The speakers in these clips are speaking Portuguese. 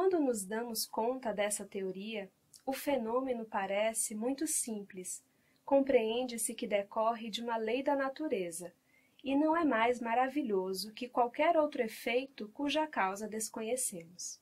Quando nos damos conta dessa teoria, o fenômeno parece muito simples. Compreende-se que decorre de uma lei da natureza, e não é mais maravilhoso que qualquer outro efeito cuja causa desconhecemos.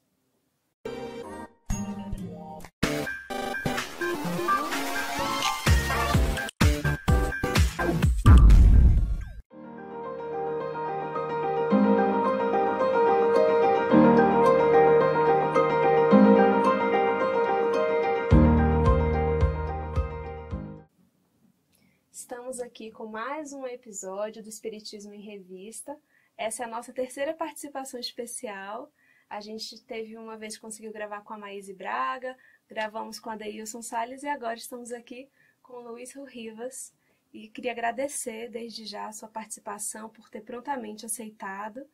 com mais um episódio do Espiritismo em Revista. Essa é a nossa terceira participação especial. A gente teve uma vez conseguiu gravar com a Maíse Braga, gravamos com a Deilson Salles e agora estamos aqui com o Luiz Rivas. E queria agradecer desde já a sua participação por ter prontamente aceitado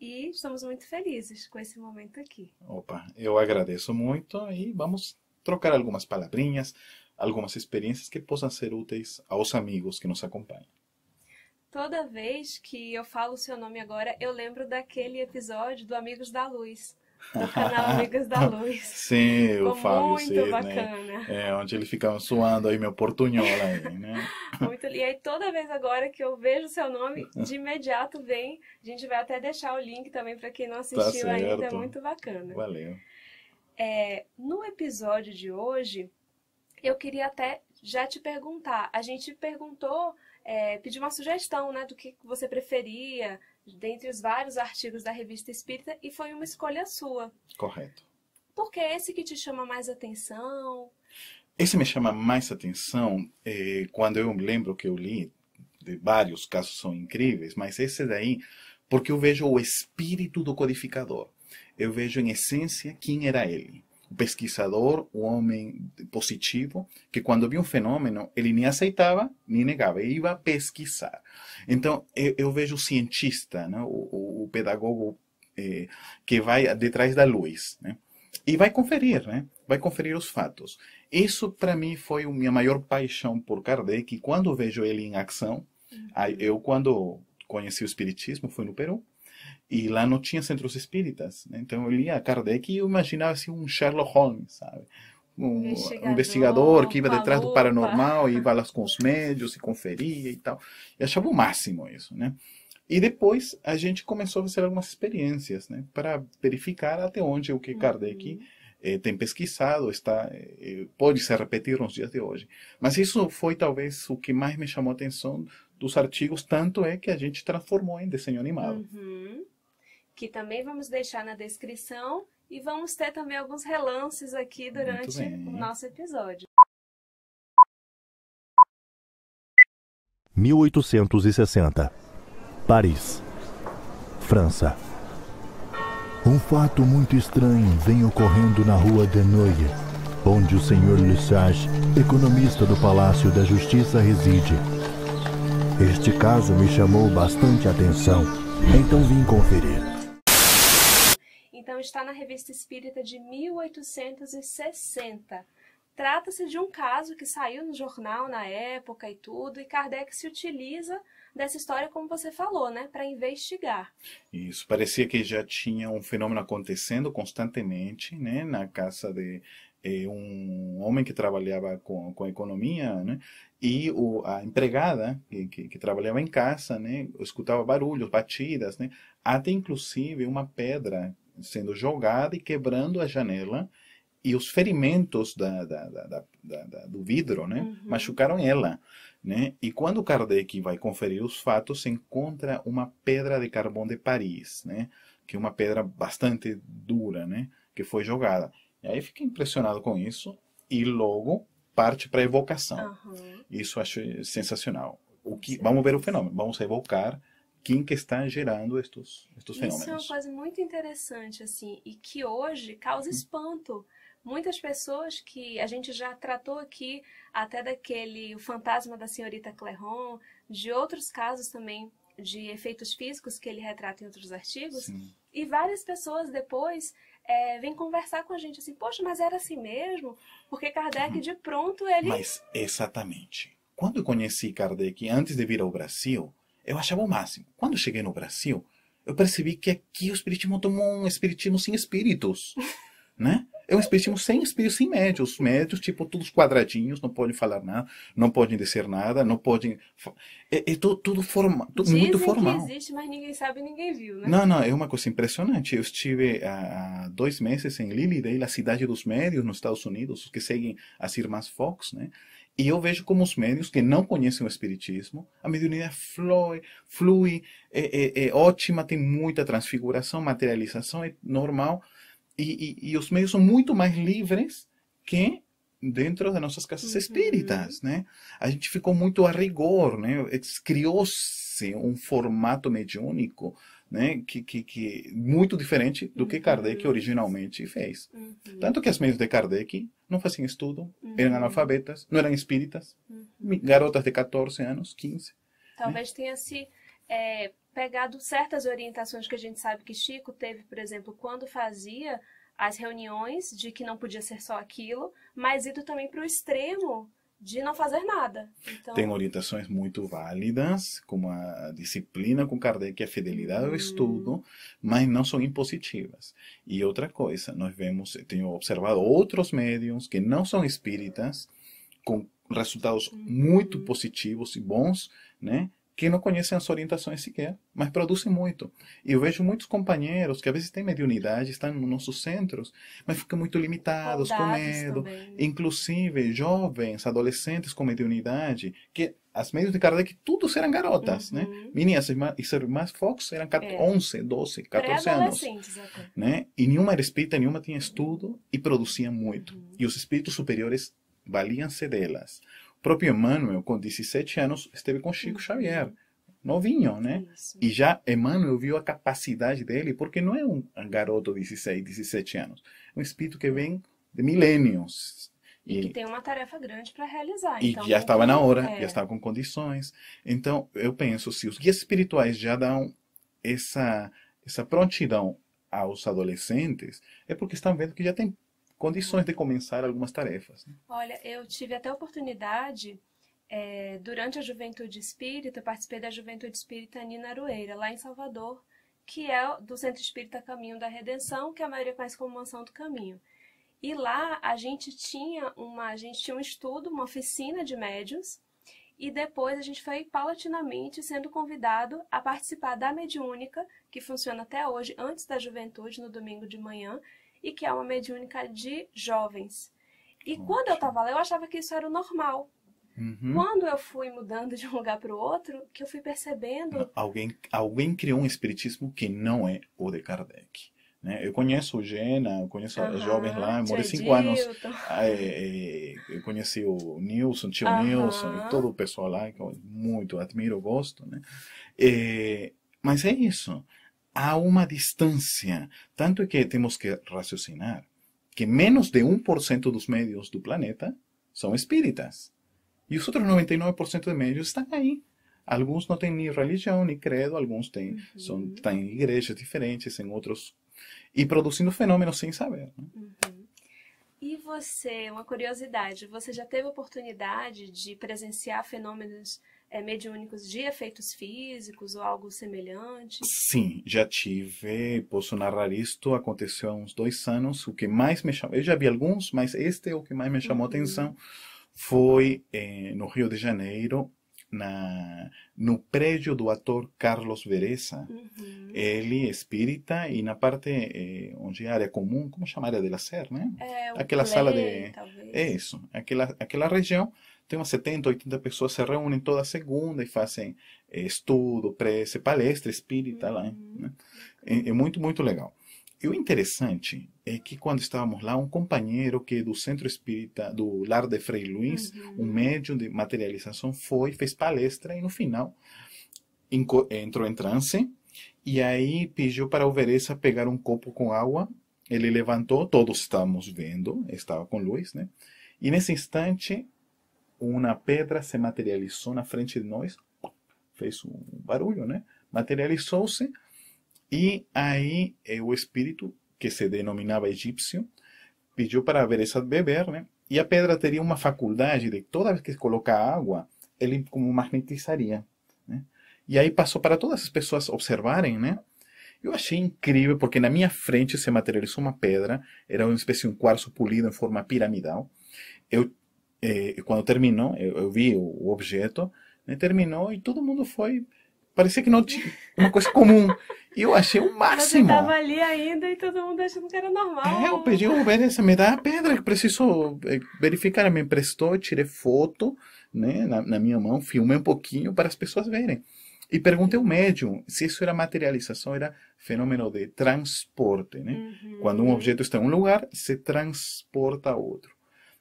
e estamos muito felizes com esse momento aqui. Opa, eu agradeço muito e vamos trocar algumas palavrinhas, algumas experiências que possam ser úteis aos amigos que nos acompanham. Toda vez que eu falo o seu nome agora, eu lembro daquele episódio do Amigos da Luz, do canal Amigos da Luz. Sim, eu o Fábio Cis, né? É, onde ele ficava suando aí meu portunhola aí, né? muito, e aí toda vez agora que eu vejo o seu nome, de imediato vem, a gente vai até deixar o link também para quem não tá assistiu tá ainda, é muito bacana. Valeu. É, no episódio de hoje, eu queria até já te perguntar. A gente perguntou, é, pediu uma sugestão, né, do que você preferia dentre os vários artigos da revista Espírita e foi uma escolha sua. Correto. Por que esse que te chama mais atenção? Esse me chama mais atenção é, quando eu me lembro que eu li, de vários casos são incríveis, mas esse daí, porque eu vejo o espírito do codificador. Eu vejo em essência quem era ele pesquisador, um homem positivo, que quando via um fenômeno, ele nem aceitava, nem negava, ele ia pesquisar. Então, eu, eu vejo o cientista, né, o, o pedagogo eh, que vai detrás da luz, né, e vai conferir, né, vai conferir os fatos. Isso, para mim, foi a minha maior paixão por Kardec, e quando vejo ele em ação, eu, quando conheci o Espiritismo, foi no Peru, e lá não tinha centros espíritas. Né? Então eu lia Kardec e eu imaginava-se assim, um Sherlock Holmes, sabe? Um investigador, investigador que ia detrás do paranormal e ia lá com os médios e conferia e tal. Eu achava o máximo isso, né? E depois a gente começou a fazer algumas experiências, né? Para verificar até onde o que uhum. Kardec... Uhum. Eh, tem pesquisado, está eh, eh, pode se repetir nos dias de hoje. Mas isso foi talvez o que mais me chamou a atenção dos artigos, tanto é que a gente transformou em desenho animado. Uhum que também vamos deixar na descrição e vamos ter também alguns relances aqui durante o nosso episódio. 1860 Paris, França. Um fato muito estranho vem ocorrendo na rua Denoye, onde o senhor Lesage, economista do Palácio da Justiça, reside. Este caso me chamou bastante atenção, então vim conferir está na Revista Espírita de 1860. Trata-se de um caso que saiu no jornal na época e tudo, e Kardec se utiliza dessa história, como você falou, né, para investigar. Isso, parecia que já tinha um fenômeno acontecendo constantemente, né, na casa de eh, um homem que trabalhava com, com economia, né, e o, a empregada que, que, que, trabalhava em casa, né, escutava barulhos, batidas, né, até inclusive uma pedra sendo jogada e quebrando a janela e os ferimentos da, da, da, da do vidro né, uhum. machucaram ela. Né? E quando Kardec vai conferir os fatos, encontra uma pedra de carbono de Paris, né, que é uma pedra bastante dura, né, que foi jogada. E aí fica impressionado com isso e logo parte para a evocação. Uhum. Isso acho sensacional. O que, vamos ver o fenômeno, vamos evocar quem que está gerando estes, estes fenômenos. Isso é uma coisa muito interessante, assim, e que hoje causa uhum. espanto. Muitas pessoas que a gente já tratou aqui, até daquele o fantasma da senhorita Clerron, de outros casos também de efeitos físicos que ele retrata em outros artigos, Sim. e várias pessoas depois é, conversar com a gente assim, poxa, mas era assim mesmo? Porque Kardec uhum. de pronto ele. Mas exatamente. Quando eu conheci Kardec, antes de vir ao Brasil, eu achava o máximo. Quando cheguei no Brasil, eu percebi que aqui o espiritismo tomou um espiritismo sem espíritos, né? É um espiritismo sem espíritos, sem médios. Médios, tipo, todos quadradinhos, não podem falar nada, não podem dizer nada, não podem... É, é tudo, tudo, forma, tudo muito formal. que existe, mas ninguém sabe ninguém viu, né? Não, não, é uma coisa impressionante. Eu estive há dois meses em Lilydale, a cidade dos médios nos Estados Unidos, os que seguem as irmãs Fox, né? E eu vejo como os médios que não conhecem o Espiritismo, a mediunidade flui, flui é, é, é ótima, tem muita transfiguração, materialização, é normal. E, e, e, os meios são muito mais livres que dentro das nossas casas uhum. espíritas, né? A gente ficou muito a rigor, né? Criou-se um formato mediúnico né, que, que, que muito diferente do que uhum. Kardec originalmente fez. Uhum. Tanto que as mães de Kardec não faziam estudo, uhum. eram analfabetas, não eram espíritas, uhum. garotas de 14 anos, 15. Né. Talvez né? tenha se é, pegado certas orientações que a gente sabe que Chico teve, por exemplo, quando fazia as reuniões de que não podia ser só aquilo, mas ido também para o extremo de não fazer nada. Então... Tem orientações muito válidas, como a disciplina com Kardec, a fidelidade ao hum. estudo, mas não são impositivas. E outra coisa, nós vemos, tenho observado outros médiums que não são espíritas, com resultados hum. muito positivos e bons, né? que não conhecem as orientações sequer, mas produzem muito. E eu vejo muitos companheiros que às vezes têm mediunidade, estão nos nossos centros, mas ficam muito limitados, Saudades com medo. Também. Inclusive, jovens, adolescentes com mediunidade, que as meios de cara que tudo eram garotas, né? uhum. né? Meninas e seus irmãs Fox eram 11, 12, 14 anos. Até. Né? E nenhuma era espírita, nenhuma tinha estudo e produzia muito. Uhum. E os espíritos superiores valiam-se delas próprio Emmanuel, com 17 anos, esteve com Chico uhum. Xavier, novinho, né? Isso. E já Emmanuel viu a capacidade dele, porque não é um garoto de 16, 17 anos. É um espírito que vem de milênios. E, e que tem uma tarefa grande para realizar. E então, já estava na hora, é... já estava com condições. Então, eu penso, se os guias espirituais já dão essa, essa prontidão aos adolescentes, é porque estão vendo que já tem condições de começar algumas tarefas. Né? Olha, eu tive até a oportunidade, é, durante a Juventude Espírita, eu participei da Juventude Espírita Nina Arueira, lá em Salvador, que é do Centro Espírita Caminho da Redenção, que a maioria conhece como Mansão do Caminho. E lá a gente tinha uma, a gente tinha um estudo, uma oficina de médios, e depois a gente foi paulatinamente sendo convidado a participar da mediúnica, que funciona até hoje, antes da juventude, no domingo de manhã, e que é uma mediúnica de jovens. E Ótimo. quando eu estava lá, eu achava que isso era o normal. Uhum. Quando eu fui mudando de um lugar para o outro, que eu fui percebendo. Ah, alguém, alguém criou um espiritismo que não é o de Kardec. Né? Eu conheço o Gena, eu conheço uhum, as jovens lá, eu morei cinco anos. Ah, é, é, eu conheci o Nilson, tio uhum. Nilson, todo o pessoal lá, que eu muito admiro, gosto. Né? É, mas é isso há uma distância. Tanto que temos que raciocinar que menos de 1% dos médios do planeta são espíritas. E os outros 99% de médios estão aí. Alguns não têm nem religião, nem credo, alguns têm, uhum. são, têm igrejas diferentes em outros. E produzindo fenômenos sem saber. Né? Uhum. E você, uma curiosidade, você já teve oportunidade de presenciar fenômenos é, mediúnicos de efeitos físicos ou algo semelhante? Sim, já tive. Posso narrar isto. Aconteceu há uns dois anos. O que mais me chamou. Eu já vi alguns, mas este é o que mais me chamou uhum. atenção. Foi eh, no Rio de Janeiro, na, no prédio do ator Carlos Vereza. Uhum. Ele, é espírita, e na parte eh, onde é área comum, como chama a área de lazer, né? É, aquela play, sala de. Talvez. É isso, aquela, aquela região tem umas 70, 80 pessoas se reúnem toda segunda e fazem é, estudo, prece, palestra espírita lá. Uhum. Né? É, é, muito, muito legal. E o interessante é que quando estávamos lá, um companheiro que é do centro espírita, do lar de Frei Luiz, uhum. um médium de materialização, foi, fez palestra e no final eh, entrou em transe e aí pediu para o Vereza pegar um copo com água. Ele levantou, todos estávamos vendo, estava com luz, né? E nesse instante uma pedra se materializou na frente de nós, fez um barulho, né? Materializou-se e aí o espírito, que se denominava egípcio, pediu para a Beressa beber, né? E a pedra teria uma faculdade de toda vez que colocar água, ele como magnetizaria. Né? E aí passou para todas as pessoas observarem, né? Eu achei incrível, porque na minha frente se materializou uma pedra, era uma espécie de um quartzo polido em forma piramidal. Eu é, e, quando terminou, eu, eu vi o objeto, né, terminou e todo mundo foi. Parecia que não tinha uma coisa comum. E eu achei o máximo. Você estava ali ainda e todo mundo achando que era normal. É, eu pedi o Vanessa, me dá a pedra, que preciso é, verificar. Ele me emprestou, tirei foto né, na, na minha mão, filmei um pouquinho para as pessoas verem. E perguntei ao médium se isso era materialização, era fenômeno de transporte. Né? Uhum. Quando um objeto está em um lugar, se transporta a outro.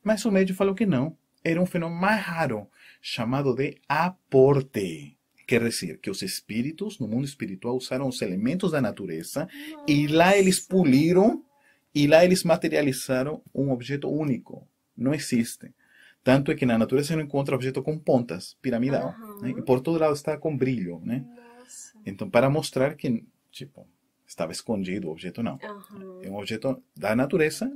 Mas o médico falou que não. Era um fenômeno mais raro, chamado de aporte. Quer dizer, que os espíritos, no mundo espiritual, usaram os elementos da natureza Nossa. e lá eles puliram e lá eles materializaram um objeto único. Não existe. Tanto é que na natureza você não encontra objeto com pontas, piramidal. Uhum. Né? E por todo lado está com brilho. Né? Então, para mostrar que tipo, estava escondido o objeto, não. Uhum. É um objeto da natureza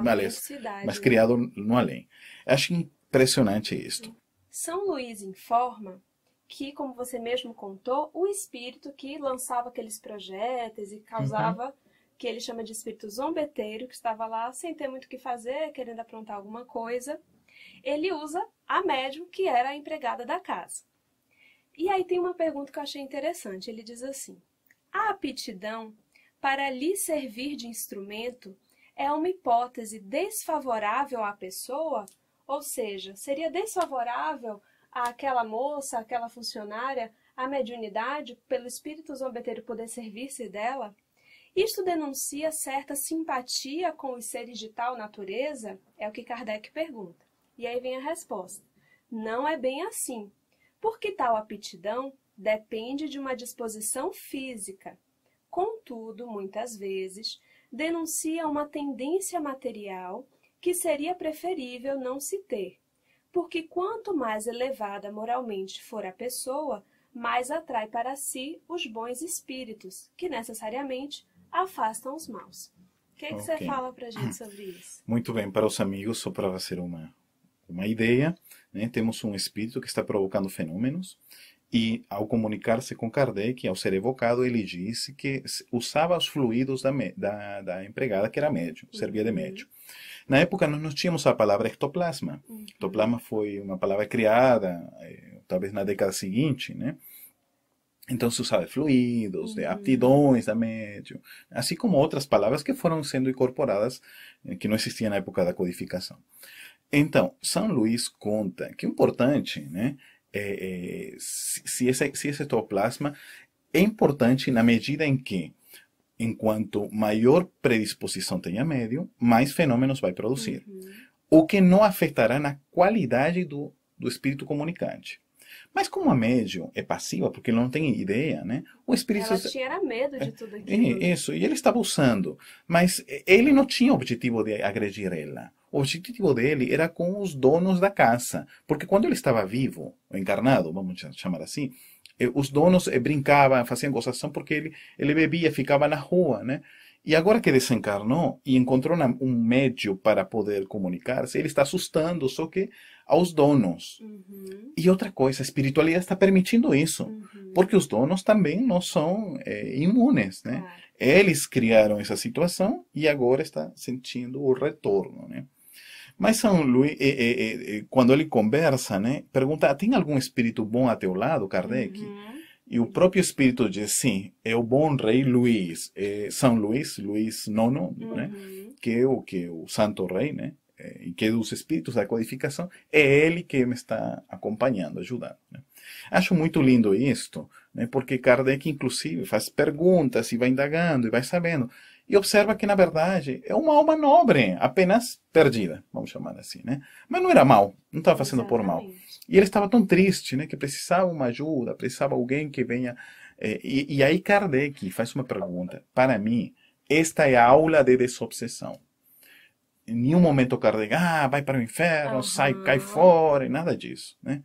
mas né? criado no além. Acho impressionante isto. São Luís informa que, como você mesmo contou, o espírito que lançava aqueles projéteis e causava uhum. que ele chama de espírito zombeteiro, que estava lá sem ter muito o que fazer, querendo aprontar alguma coisa, ele usa a médium, que era a empregada da casa. E aí tem uma pergunta que eu achei interessante. Ele diz assim: a aptidão para lhe servir de instrumento é uma hipótese desfavorável à pessoa, ou seja, seria desfavorável àquela moça, àquela funcionária, à mediunidade, pelo espírito zombeteiro poder servir-se dela? Isto denuncia certa simpatia com os seres de tal natureza? É o que Kardec pergunta. E aí vem a resposta. Não é bem assim, porque tal aptidão depende de uma disposição física. Contudo, muitas vezes, denuncia uma tendência material que seria preferível não se ter, porque quanto mais elevada moralmente for a pessoa, mais atrai para si os bons espíritos, que necessariamente afastam os maus. O que, é que okay. você fala para a gente sobre isso? Muito bem, para os amigos, só para ser uma, uma ideia, né? temos um espírito que está provocando fenômenos, e ao comunicar-se com Kardec, ao ser evocado, ele disse que usava os fluidos da, da, da empregada, que era médium, uhum. servia de médium. Na época, nós não tínhamos a palavra ectoplasma. Uhum. Ectoplasma foi uma palavra criada, eh, talvez na década seguinte, né? Então se usava fluidos, uhum. de aptidões da médium, assim como outras palavras que foram sendo incorporadas, eh, que não existiam na época da codificação. Então, São Luís conta que é importante né, é, é, se, esse, se esse é importante na medida em que, enquanto maior predisposição tenha médio, mais fenômenos vai produzir. Uhum. O que não afetará na qualidade do, do espírito comunicante. Mas como a médium é passiva, porque ele não tem ideia, né? O espírito... Ela tinha medo de tudo é, aquilo. Né? isso, e ele estava usando. Mas ele não tinha o objetivo de agredir ela o objetivo dele era com os donos da casa. Porque quando ele estava vivo, encarnado, vamos chamar assim, eh, os donos eh, brincavam, faziam gozação porque ele, ele bebia, ficava na rua, né? E agora que desencarnou e encontrou um médio para poder comunicar-se, ele está assustando, só que aos donos. Uhum. E outra coisa, a espiritualidade está permitindo isso, uhum. porque os donos também não são é, imunes, né? Eles criaram essa situação e agora está sentindo o retorno, né? Mas São Luís, é, eh, é, eh, quando eh, ele conversa, né, pergunta: tem algum espírito bom a teu lado, Kardec? Uhum. E o próprio espírito diz: sim, é o bom rei Luís, São Luís, Luís IX, uhum. né, que é o que o santo rei, né, e que é dos espíritos da codificação, é ele que me está acompanhando, ajudando. Né? Acho muito lindo isto, né? porque Kardec, inclusive, faz perguntas e vai indagando e vai sabendo e observa que, na verdade, é uma alma nobre, apenas perdida, vamos chamar assim, né? Mas não era mal, não estava fazendo por mal. E ele estava tão triste, né? Que precisava uma ajuda, precisava alguém que venha. Eh, e, e aí Kardec faz uma pergunta. Para mim, esta é a aula de desobsessão. Em nenhum momento Kardec, ah, vai para o inferno, uhum. sai, cai fora, e nada disso, né?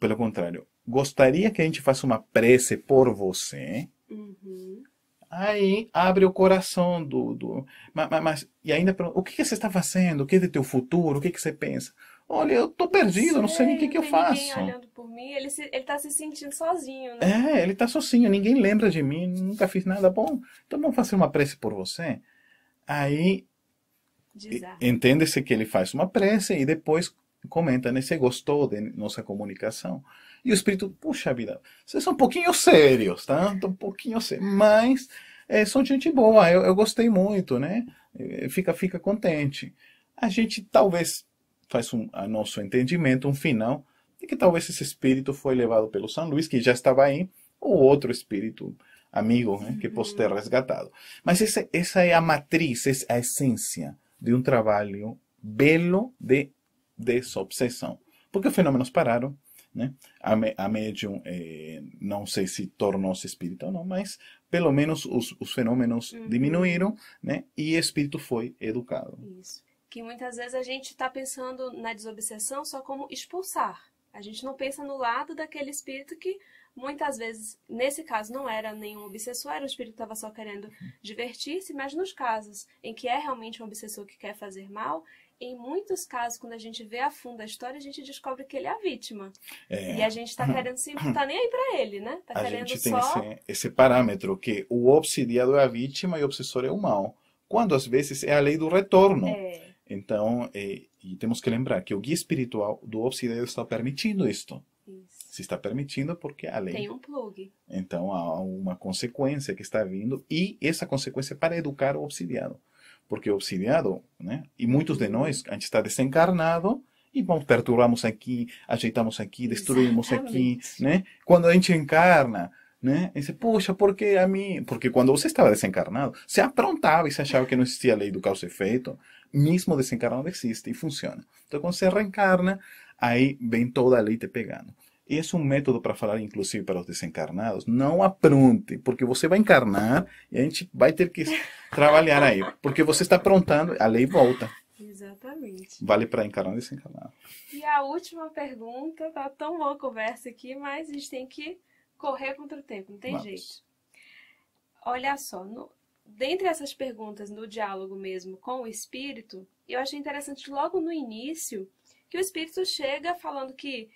Pelo contrário, gostaria que a gente faça uma prece por você, uhum. Aí abre o coração do. do mas, mas e ainda pergunta: o que, você está fazendo? O que é do teu futuro? O que, que você pensa? Olha, eu tô perdido, não sei nem o que, que eu faço. Ninguém olhando por mim, ele, se, ele tá se sentindo sozinho, né? É, ele está sozinho, ninguém lembra de mim, nunca fiz nada bom. Então vamos fazer uma prece por você. Aí entende-se que ele faz uma prece e depois comenta, né? Você gostou de nossa comunicação? E o espírito, puxa vida, vocês são um pouquinho sérios, tá? Um pouquinho sérios. Mas é, são gente boa, eu, eu gostei muito, né? É, fica, fica contente. A gente talvez faz um, a nosso entendimento, um final, de que talvez esse espírito foi levado pelo São Luís, que já estava aí, ou outro espírito amigo né, que possa ter uhum. resgatado. Mas essa, essa é a matriz, essa é a essência de um trabalho belo de desobsessão. Porque os fenômenos pararam, né? A, a médium, eh, não sei se tornou-se espírita ou não, mas pelo menos os, os fenômenos uhum. diminuíram né? e espírito foi educado. Isso. Que muitas vezes a gente está pensando na desobsessão só como expulsar. A gente não pensa no lado daquele espírito que muitas vezes, nesse caso, não era nenhum obsessor, era o espírito estava só querendo uhum. divertir-se, mas nos casos em que é realmente um obsessor que quer fazer mal, em muitos casos, quando a gente vê a fundo a história, a gente descobre que ele é a vítima. É. E a gente está querendo se tá nem aí para ele, né? Tá a gente tem só... esse, esse parâmetro que o obsidiado é a vítima e o obsessor é o mal, quando às vezes é a lei do retorno. É. Então, é, e temos que lembrar que o guia espiritual do obsidiado está permitindo isto. Isso. Se está permitindo porque é a lei. Tem um plug. Então há uma consequência que está vindo e essa consequência é para educar o obsidiado porque obsidiado, y muchos de nós, a gente está desencarnado y vamos perturbamos aquí, ajeitamos aquí, destruimos aquí, aqui, Cuando Quando a gente encarna, né? dice, por a mí, Porque cuando usted estaba desencarnado, se aprontaba y se achaba que no existía la ley do causa e efeito, mesmo desencarnado existe y funciona. Entonces, cuando se reencarna, ahí vem toda la ley te pegando. esse é um método para falar, inclusive, para os desencarnados. Não apronte, porque você vai encarnar e a gente vai ter que trabalhar aí. Porque você está aprontando, a lei volta. Exatamente. Vale para encarnar e desencarnar. E a última pergunta, tá tão boa a conversa aqui, mas a gente tem que correr contra o tempo, não tem Vamos. jeito. Olha só, no, dentre essas perguntas no diálogo mesmo com o espírito, eu achei interessante logo no início que o espírito chega falando que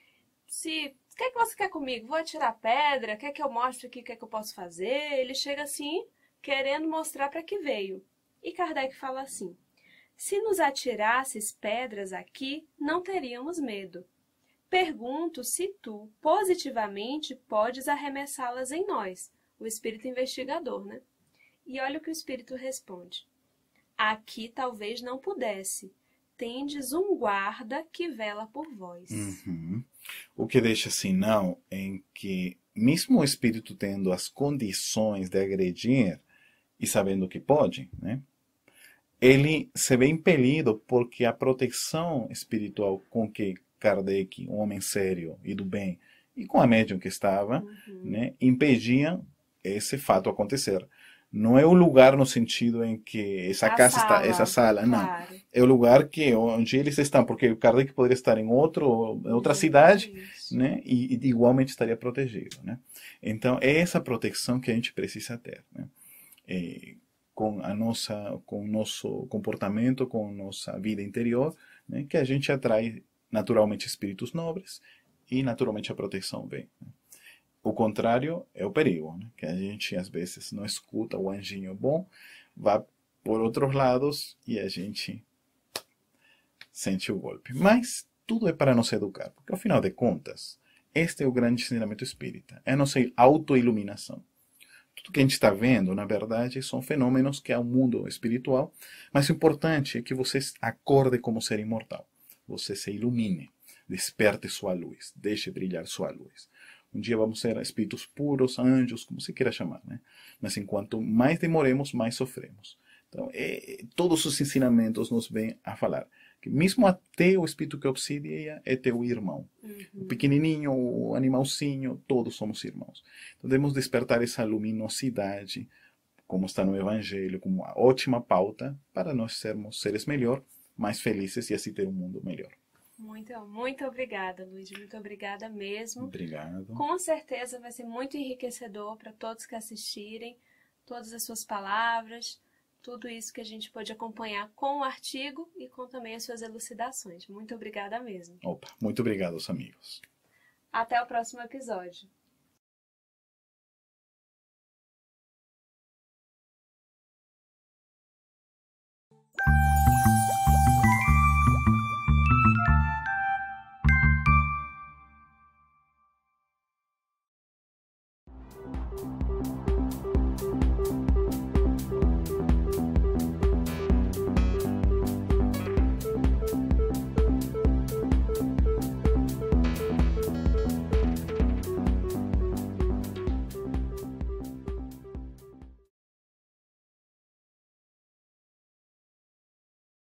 se o que, é que você quer comigo? Vou atirar pedra? Quer que eu mostre aqui o que é que eu posso fazer? Ele chega assim, querendo mostrar para que veio. E Kardec fala assim: Se nos atirasses pedras aqui, não teríamos medo. Pergunto se tu, positivamente, podes arremessá-las em nós, o espírito investigador, né? E olha o que o espírito responde: Aqui talvez não pudesse. Tendes um guarda que vela por vós. Uhum. O que deixa sinal em é que, mesmo o espírito tendo as condições de agredir e sabendo que pode, né, ele se vê impelido porque a proteção espiritual com que Kardec, um homem sério e do bem, e com a médium que estava, uhum. né, impediam esse fato acontecer não é o lugar no sentido em que essa a casa sala, está, essa sala, claro. não. É o lugar que onde eles estão, porque o Kardec poderia estar em outro, outra Sim, cidade, né? E, e, igualmente estaria protegido, né? Então é essa proteção que a gente precisa ter, né? E, com a nossa, com o nosso comportamento, com a nossa vida interior, né? Que a gente atrai naturalmente espíritos nobres e naturalmente a proteção vem. Né? O contrário é o perigo, né? que a gente às vezes não escuta o anjinho bom, vai por outros lados e a gente sente o golpe. Mas tudo é para nos educar, porque afinal de contas, este é o grande ensinamento espírita, é a nossa autoiluminação. Tudo que a gente está vendo, na verdade, são fenômenos que é o mundo espiritual, mas o importante é que você acorde como ser imortal. Você se ilumine, desperte sua luz, deixe brilhar sua luz. Um dia vamos ser espíritos puros, anjos, como se queira chamar, né? ¿eh? Mas enquanto mais demoremos, mais sofremos. Então, é, eh, todos os ensinamentos nos vêm a falar que mesmo até o espírito que obsidia é teu irmão. Uhum. O pequenininho, o animalzinho, todos somos irmãos. Então, devemos despertar essa luminosidade, como está no Evangelho, como uma ótima pauta para nós sermos seres melhor, mais felizes e assim ter um mundo melhor. Muito, muito obrigada, Luiz. Muito obrigada mesmo. Obrigado. Com certeza vai ser muito enriquecedor para todos que assistirem, todas as suas palavras, tudo isso que a gente pode acompanhar com o artigo e com também as suas elucidações. Muito obrigada mesmo. Opa, muito obrigado aos amigos. Até o próximo episódio.